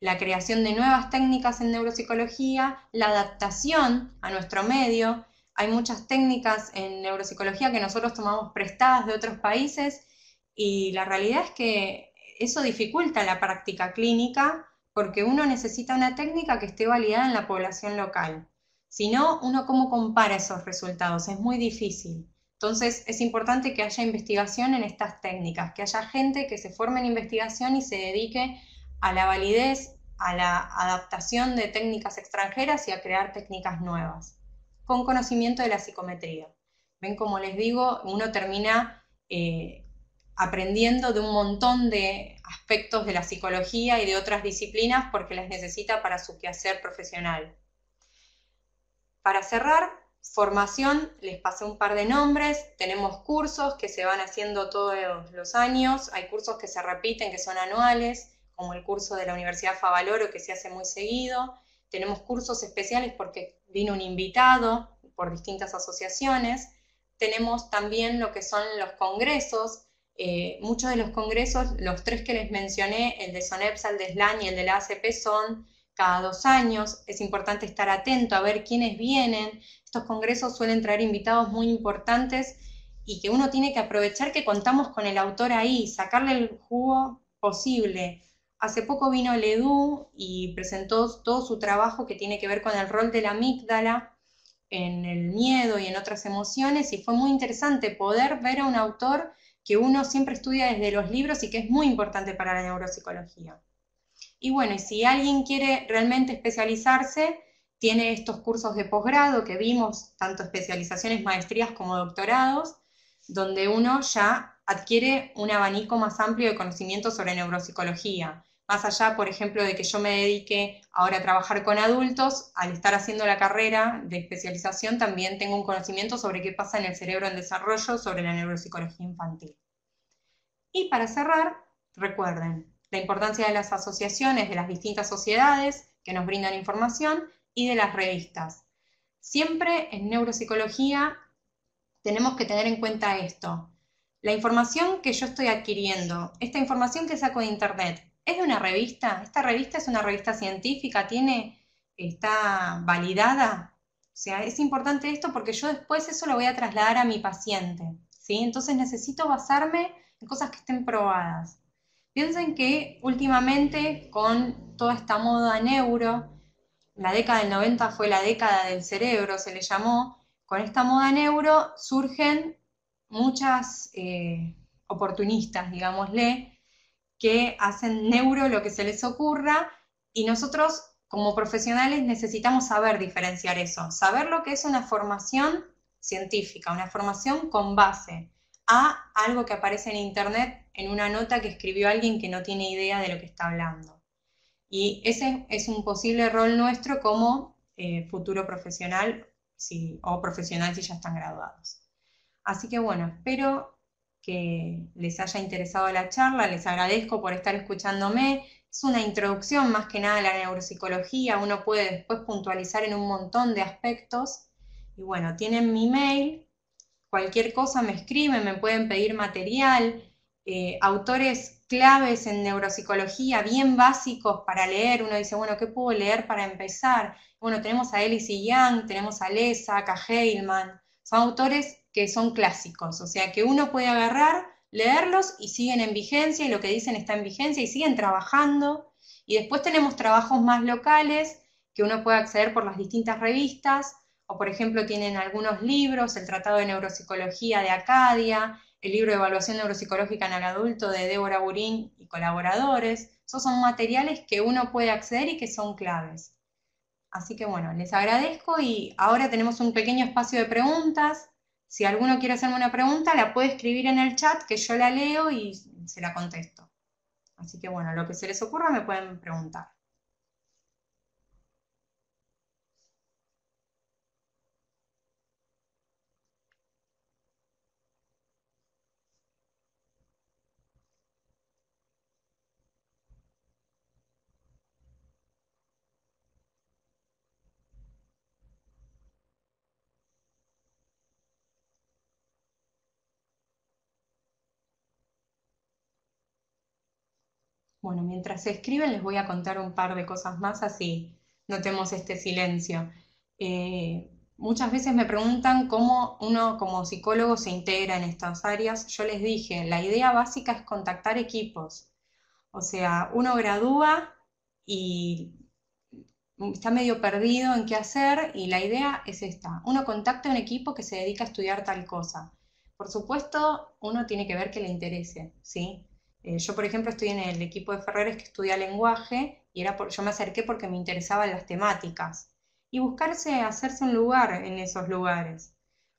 la creación de nuevas técnicas en neuropsicología, la adaptación a nuestro medio, hay muchas técnicas en neuropsicología que nosotros tomamos prestadas de otros países y la realidad es que eso dificulta la práctica clínica porque uno necesita una técnica que esté validada en la población local. Si no, uno cómo compara esos resultados, es muy difícil. Entonces es importante que haya investigación en estas técnicas, que haya gente que se forme en investigación y se dedique a la validez, a la adaptación de técnicas extranjeras y a crear técnicas nuevas con conocimiento de la psicometría. Ven, como les digo, uno termina eh, aprendiendo de un montón de aspectos de la psicología y de otras disciplinas porque las necesita para su quehacer profesional. Para cerrar, formación, les pasé un par de nombres, tenemos cursos que se van haciendo todos los años, hay cursos que se repiten, que son anuales, como el curso de la Universidad Favaloro que se hace muy seguido, tenemos cursos especiales porque vino un invitado por distintas asociaciones. Tenemos también lo que son los congresos. Eh, muchos de los congresos, los tres que les mencioné, el de SONEPSA, el de SLAN y el de la ACP, son cada dos años. Es importante estar atento a ver quiénes vienen. Estos congresos suelen traer invitados muy importantes y que uno tiene que aprovechar que contamos con el autor ahí, sacarle el jugo posible, Hace poco vino Ledu y presentó todo su trabajo que tiene que ver con el rol de la amígdala en el miedo y en otras emociones y fue muy interesante poder ver a un autor que uno siempre estudia desde los libros y que es muy importante para la neuropsicología. Y bueno, si alguien quiere realmente especializarse, tiene estos cursos de posgrado que vimos, tanto especializaciones, maestrías como doctorados, donde uno ya adquiere un abanico más amplio de conocimientos sobre neuropsicología más allá, por ejemplo, de que yo me dedique ahora a trabajar con adultos, al estar haciendo la carrera de especialización, también tengo un conocimiento sobre qué pasa en el cerebro en desarrollo, sobre la neuropsicología infantil. Y para cerrar, recuerden la importancia de las asociaciones, de las distintas sociedades que nos brindan información y de las revistas. Siempre en neuropsicología tenemos que tener en cuenta esto. La información que yo estoy adquiriendo, esta información que saco de Internet, es de una revista, esta revista es una revista científica, tiene, está validada. O sea, es importante esto porque yo después eso lo voy a trasladar a mi paciente. ¿sí? Entonces necesito basarme en cosas que estén probadas. Piensen que últimamente con toda esta moda neuro, la década del 90 fue la década del cerebro, se le llamó, con esta moda neuro surgen muchas eh, oportunistas, digámosle, que hacen neuro lo que se les ocurra y nosotros como profesionales necesitamos saber diferenciar eso, saber lo que es una formación científica, una formación con base a algo que aparece en internet en una nota que escribió alguien que no tiene idea de lo que está hablando. Y ese es un posible rol nuestro como eh, futuro profesional si, o profesional si ya están graduados. Así que bueno, espero que les haya interesado la charla, les agradezco por estar escuchándome. Es una introducción más que nada a la neuropsicología, uno puede después puntualizar en un montón de aspectos. Y bueno, tienen mi mail, cualquier cosa me escriben, me pueden pedir material, eh, autores claves en neuropsicología bien básicos para leer. Uno dice, bueno, ¿qué puedo leer para empezar? Bueno, tenemos a Ellis y Young, tenemos a Lesa, a son autores que son clásicos, o sea, que uno puede agarrar, leerlos y siguen en vigencia y lo que dicen está en vigencia y siguen trabajando. Y después tenemos trabajos más locales que uno puede acceder por las distintas revistas, o por ejemplo tienen algunos libros, el Tratado de Neuropsicología de Acadia, el libro de Evaluación Neuropsicológica en el Adulto de Débora Burín y colaboradores. Esos son materiales que uno puede acceder y que son claves. Así que bueno, les agradezco y ahora tenemos un pequeño espacio de preguntas. Si alguno quiere hacerme una pregunta, la puede escribir en el chat, que yo la leo y se la contesto. Así que bueno, lo que se les ocurra me pueden preguntar. Bueno, mientras se escriben les voy a contar un par de cosas más, así notemos este silencio. Eh, muchas veces me preguntan cómo uno como psicólogo se integra en estas áreas. Yo les dije, la idea básica es contactar equipos. O sea, uno gradúa y está medio perdido en qué hacer y la idea es esta. Uno contacta un equipo que se dedica a estudiar tal cosa. Por supuesto, uno tiene que ver que le interese, ¿sí? Eh, yo, por ejemplo, estoy en el equipo de Ferreres que estudia lenguaje y yo me acerqué porque me interesaban las temáticas. Y buscarse, hacerse un lugar en esos lugares.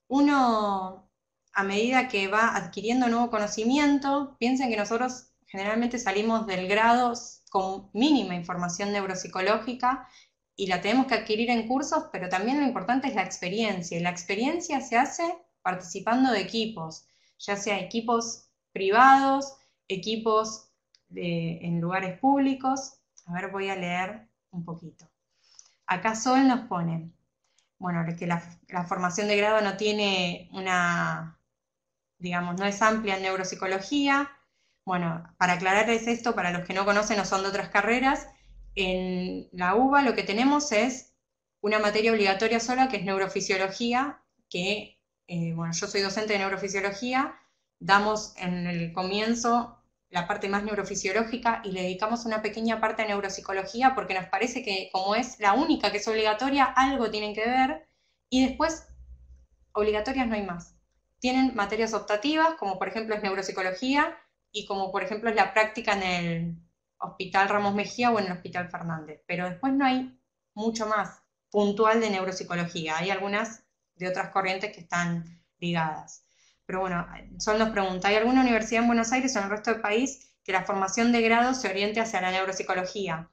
Uno, a medida que va adquiriendo nuevo conocimiento, piensen que nosotros generalmente salimos del grado con mínima información neuropsicológica y la tenemos que adquirir en cursos, pero también lo importante es la experiencia. Y la experiencia se hace participando de equipos, ya sea equipos privados, equipos en lugares públicos. A ver, voy a leer un poquito. Acá Sol nos pone, bueno, que la, formación de grado no tiene una, digamos, no es amplia en neuropsicología. Bueno, para aclararles esto, para los que no conocen o son de otras carreras, en la UBA lo que tenemos es una materia obligatoria sola que es neurofisiología, que, eh, bueno, yo soy docente de neurofisiología, damos en el comienzo la parte más neurofisiológica y le dedicamos una pequeña parte a neuropsicología porque nos parece que como es la única que es obligatoria, algo tienen que ver y después obligatorias no hay más. Tienen materias optativas como por ejemplo es neuropsicología y como por ejemplo es la práctica en el Hospital Ramos Mejía o en el Hospital Fernández, pero después no hay mucho más puntual de neuropsicología, hay algunas de otras corrientes que están ligadas. Pero bueno, Sol nos pregunta, ¿hay alguna universidad en Buenos Aires o en el resto del país que la formación de grado se oriente hacia la neuropsicología?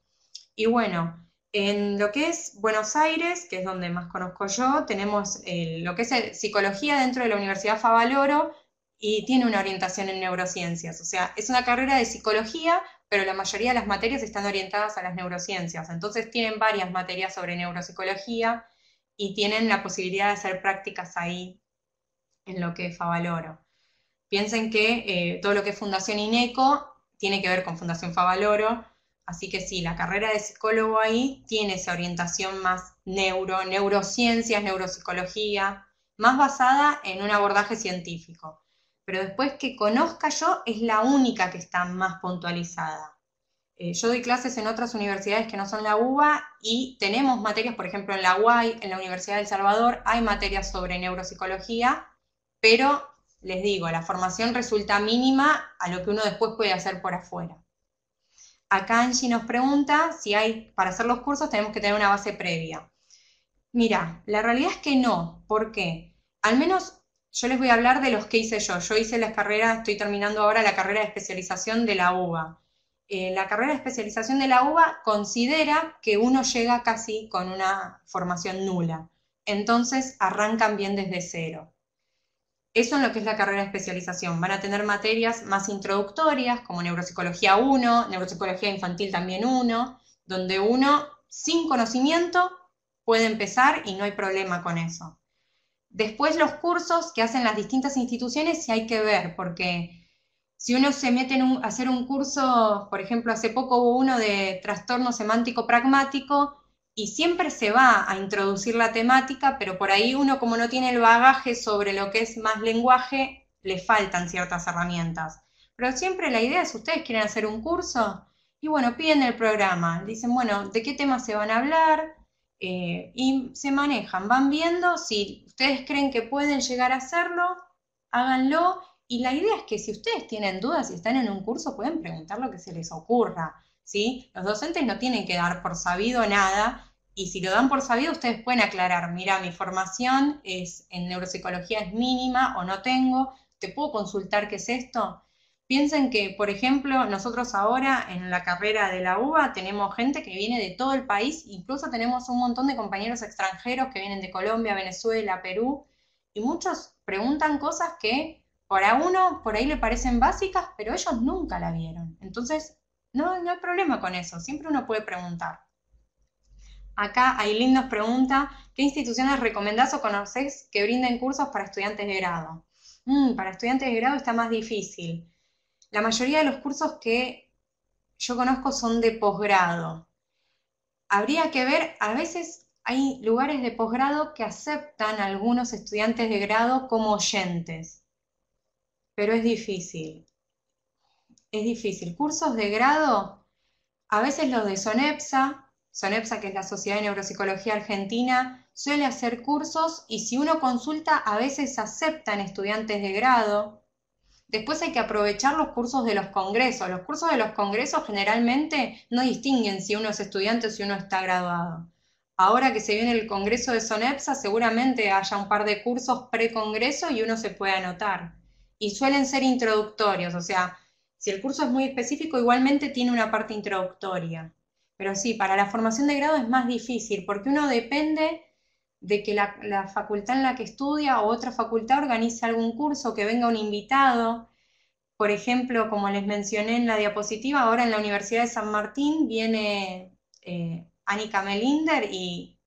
Y bueno, en lo que es Buenos Aires, que es donde más conozco yo, tenemos eh, lo que es eh, psicología dentro de la Universidad Favaloro y tiene una orientación en neurociencias. O sea, es una carrera de psicología, pero la mayoría de las materias están orientadas a las neurociencias. Entonces tienen varias materias sobre neuropsicología y tienen la posibilidad de hacer prácticas ahí en lo que es Favaloro. Piensen que eh, todo lo que es Fundación INECO tiene que ver con Fundación Favaloro, así que sí, la carrera de psicólogo ahí tiene esa orientación más neuro, neurociencias, neuropsicología, más basada en un abordaje científico. Pero después que conozca yo es la única que está más puntualizada. Eh, yo doy clases en otras universidades que no son la UBA y tenemos materias, por ejemplo, en la UAI, en la Universidad del de Salvador, hay materias sobre neuropsicología, pero les digo, la formación resulta mínima a lo que uno después puede hacer por afuera. Acá Angie nos pregunta si hay, para hacer los cursos tenemos que tener una base previa. Mira, la realidad es que no, ¿por qué? Al menos yo les voy a hablar de los que hice yo. Yo hice las carreras, estoy terminando ahora la carrera de especialización de la UBA. Eh, la carrera de especialización de la UBA considera que uno llega casi con una formación nula. Entonces arrancan bien desde cero. Eso en lo que es la carrera de especialización. Van a tener materias más introductorias, como neuropsicología 1, neuropsicología infantil también 1, donde uno sin conocimiento puede empezar y no hay problema con eso. Después los cursos que hacen las distintas instituciones si hay que ver, porque si uno se mete a hacer un curso, por ejemplo, hace poco hubo uno de trastorno semántico pragmático, y siempre se va a introducir la temática, pero por ahí uno como no tiene el bagaje sobre lo que es más lenguaje, le faltan ciertas herramientas. Pero siempre la idea es, ustedes quieren hacer un curso y bueno, piden el programa, dicen, bueno, ¿de qué temas se van a hablar? Eh, y se manejan, van viendo, si ustedes creen que pueden llegar a hacerlo, háganlo. Y la idea es que si ustedes tienen dudas y están en un curso, pueden preguntar lo que se les ocurra. Los docentes no tienen que dar por sabido nada y si lo dan por sabido ustedes pueden aclarar, mira, mi formación es en neuropsicología es mínima o no tengo, ¿te puedo consultar qué es esto? Piensen que, por ejemplo, nosotros ahora en la carrera de la UBA tenemos gente que viene de todo el país, incluso tenemos un montón de compañeros extranjeros que vienen de Colombia, Venezuela, Perú, y muchos preguntan cosas que para uno por ahí le parecen básicas, pero ellos nunca la vieron. Entonces, no, hay problema con eso, siempre uno puede preguntar. Acá Aileen nos pregunta, ¿qué instituciones recomendás o conocés que brinden cursos para estudiantes de grado? Mm, para estudiantes de grado está más difícil. La mayoría de los cursos que yo conozco son de posgrado. Habría que ver, a veces hay lugares de posgrado que aceptan a algunos estudiantes de grado como oyentes, pero es difícil es difícil. Cursos de grado, a veces los de SONEPSA, SONEPSA que es la Sociedad de Neuropsicología Argentina, suele hacer cursos y si uno consulta a veces aceptan estudiantes de grado. Después hay que aprovechar los cursos de los congresos. Los cursos de los congresos generalmente no distinguen si uno es estudiante o si uno está graduado. Ahora que se viene el congreso de SONEPSA, seguramente haya un par de cursos pre-congreso y uno se puede anotar. Y suelen ser introductorios, o sea, si el curso es muy específico, igualmente tiene una parte introductoria. Pero sí, para la formación de grado es más difícil porque uno depende de que la, facultad en la que estudia o otra facultad organice algún curso, que venga un invitado. Por ejemplo, como les mencioné en la diapositiva, ahora en la Universidad de San Martín viene eh, Melinder y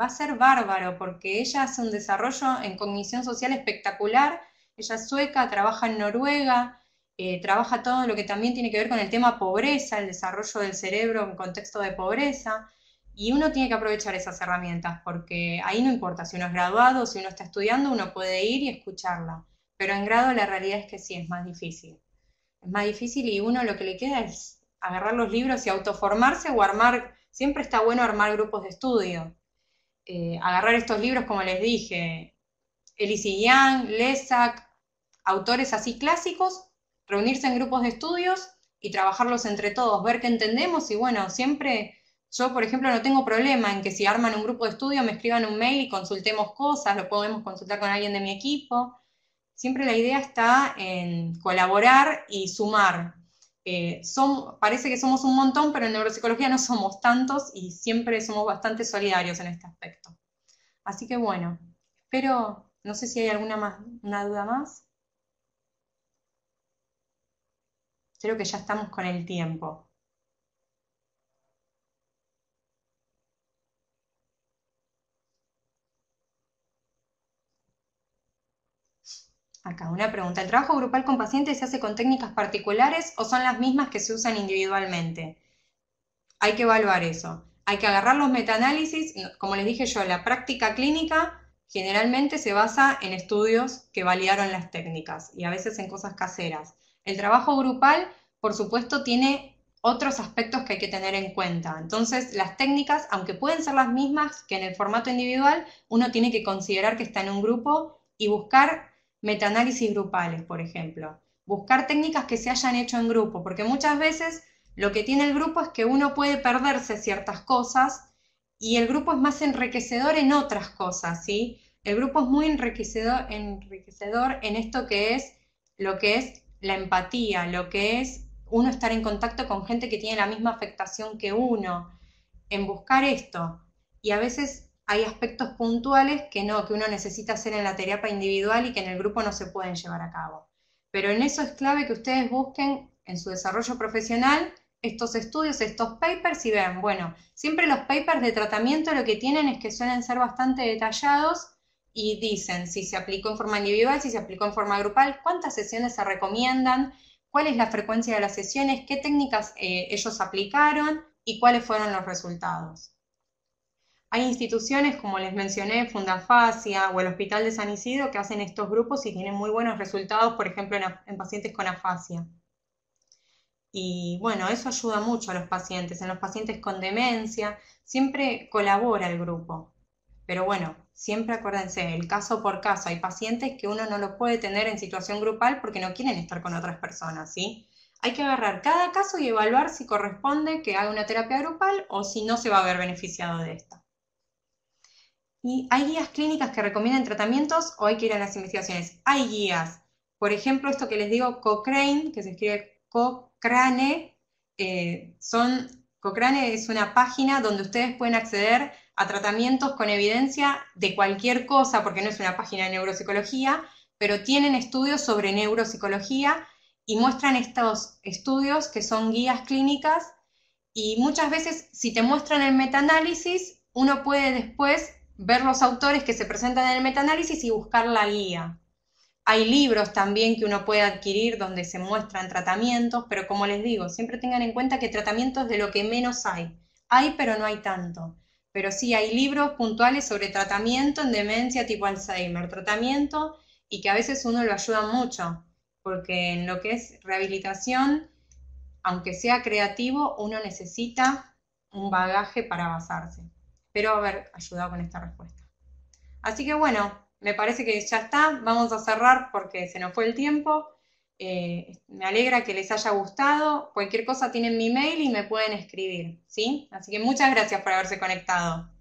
va a ser bárbaro porque ella hace un desarrollo en cognición social espectacular. Ella es sueca, trabaja en Noruega, eh, trabaja todo lo que también tiene que ver con el tema pobreza, el desarrollo del cerebro en contexto de pobreza, y uno tiene que aprovechar esas herramientas, porque ahí no importa si uno es graduado, si uno está estudiando, uno puede ir y escucharla, pero en grado la realidad es que sí, es más difícil. Es más difícil y uno lo que le queda es agarrar los libros y autoformarse o armar, siempre está bueno armar grupos de estudio. Eh, agarrar estos libros, como les dije, Elise Yang, Lesak, autores así clásicos, reunirse en grupos de estudios y trabajarlos entre todos, ver qué entendemos y bueno, siempre yo, por ejemplo, no tengo problema en que si arman un grupo de estudio me escriban un mail y consultemos cosas, lo podemos consultar con alguien de mi equipo. Siempre la idea está en colaborar y sumar. Eh, parece que somos un montón, pero en neuropsicología no somos tantos y siempre somos bastante solidarios en este aspecto. Así que bueno, pero no sé si hay alguna más, una duda más. Creo que ya estamos con el tiempo. Acá, una pregunta. ¿El trabajo grupal con pacientes se hace con técnicas particulares o son las mismas que se usan individualmente? Hay que evaluar eso. Hay que agarrar los metaanálisis. Como les dije yo, la práctica clínica generalmente se basa en estudios que validaron las técnicas y a veces en cosas caseras. El trabajo grupal, por supuesto, tiene otros aspectos que hay que tener en cuenta. Entonces, las técnicas, aunque pueden ser las mismas que en el formato individual, uno tiene que considerar que está en un grupo y buscar metaanálisis grupales, por ejemplo. Buscar técnicas que se hayan hecho en grupo, porque muchas veces lo que tiene el grupo es que uno puede perderse ciertas cosas y el grupo es más enriquecedor en otras cosas, ¿sí? El grupo es muy enriquecedor, enriquecedor en esto que es lo que es la empatía, lo que es uno estar en contacto con gente que tiene la misma afectación que uno, en buscar esto. Y a veces hay aspectos puntuales que no, que uno necesita hacer en la terapia individual y que en el grupo no se pueden llevar a cabo. Pero en eso es clave que ustedes busquen en su desarrollo profesional estos estudios, estos papers y vean, bueno, siempre los papers de tratamiento lo que tienen es que suelen ser bastante detallados y dicen si se aplicó en forma individual, si se aplicó en forma grupal, cuántas sesiones se recomiendan, cuál es la frecuencia de las sesiones, qué técnicas eh, ellos aplicaron y cuáles fueron los resultados. Hay instituciones, como les mencioné, Fundafacia o el Hospital de San Isidro, que hacen estos grupos y tienen muy buenos resultados, por ejemplo, en pacientes con afasia. Y bueno, eso ayuda mucho a los pacientes. En los pacientes con demencia, siempre colabora el grupo. Pero bueno, siempre acuérdense, el caso por caso. Hay pacientes que uno no los puede tener en situación grupal porque no quieren estar con otras personas, ¿sí? Hay que agarrar cada caso y evaluar si corresponde que haga una terapia grupal o si no se va a ver beneficiado de esta. Y hay guías clínicas que recomiendan tratamientos o hay que ir a las investigaciones. Hay guías. Por ejemplo, esto que les digo, Cochrane, que se escribe CoCRANE, eh, son, Cochrane es una página donde ustedes pueden acceder a tratamientos con evidencia de cualquier cosa, porque no es una página de neuropsicología, pero tienen estudios sobre neuropsicología y muestran estos estudios que son guías clínicas y muchas veces si te muestran el metaanálisis, uno puede después ver los autores que se presentan en el metaanálisis y buscar la guía. Hay libros también que uno puede adquirir donde se muestran tratamientos, pero como les digo, siempre tengan en cuenta que tratamientos de lo que menos hay. Hay, pero no hay tanto. Pero sí, hay libros puntuales sobre tratamiento en demencia tipo Alzheimer, tratamiento y que a veces uno lo ayuda mucho, porque en lo que es rehabilitación, aunque sea creativo, uno necesita un bagaje para basarse. Pero haber ayudado con esta respuesta. Así que bueno, me parece que ya está. Vamos a cerrar porque se nos fue el tiempo. Eh, me alegra que les haya gustado. Cualquier cosa tienen mi mail y me pueden escribir, ¿sí? Así que muchas gracias por haberse conectado.